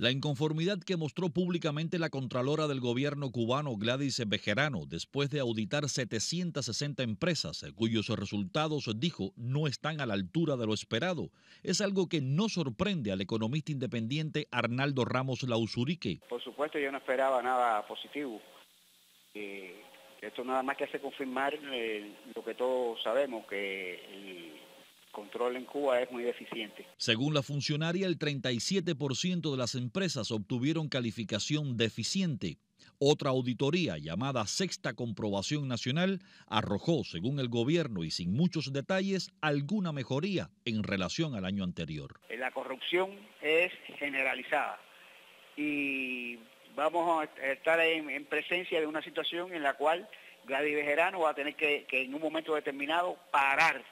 La inconformidad que mostró públicamente la Contralora del gobierno cubano Gladys Bejerano después de auditar 760 empresas cuyos resultados, dijo, no están a la altura de lo esperado, es algo que no sorprende al economista independiente Arnaldo Ramos Lausurique. Por supuesto, yo no esperaba nada positivo. esto nada más que hace confirmar eh, lo que todos sabemos, que control en Cuba es muy deficiente. Según la funcionaria, el 37% de las empresas obtuvieron calificación deficiente. Otra auditoría llamada Sexta Comprobación Nacional arrojó, según el gobierno y sin muchos detalles, alguna mejoría en relación al año anterior. Eh, la corrupción es generalizada y vamos a estar en, presencia de una situación en la cual Gladys Bejerano va a tener que en un momento determinado parar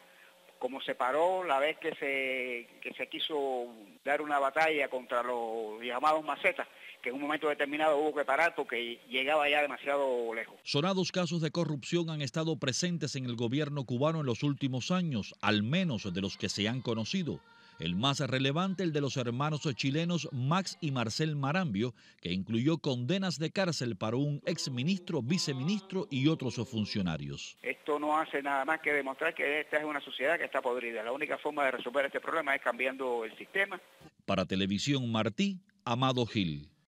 como se paró la vez que se, quiso dar una batalla contra los llamados macetas, que en un momento determinado hubo que parar porque llegaba ya demasiado lejos. Sonados casos de corrupción han estado presentes en el gobierno cubano en los últimos años, al menos de los que se han conocido. El más relevante, el de los hermanos chilenos Max y Marcel Marambio, que incluyó condenas de cárcel para un exministro, viceministro y otros funcionarios. Esto no hace nada más que demostrar que esta es una sociedad que está podrida. La única forma de resolver este problema es cambiando el sistema. Para Televisión Martí, Amado Gil.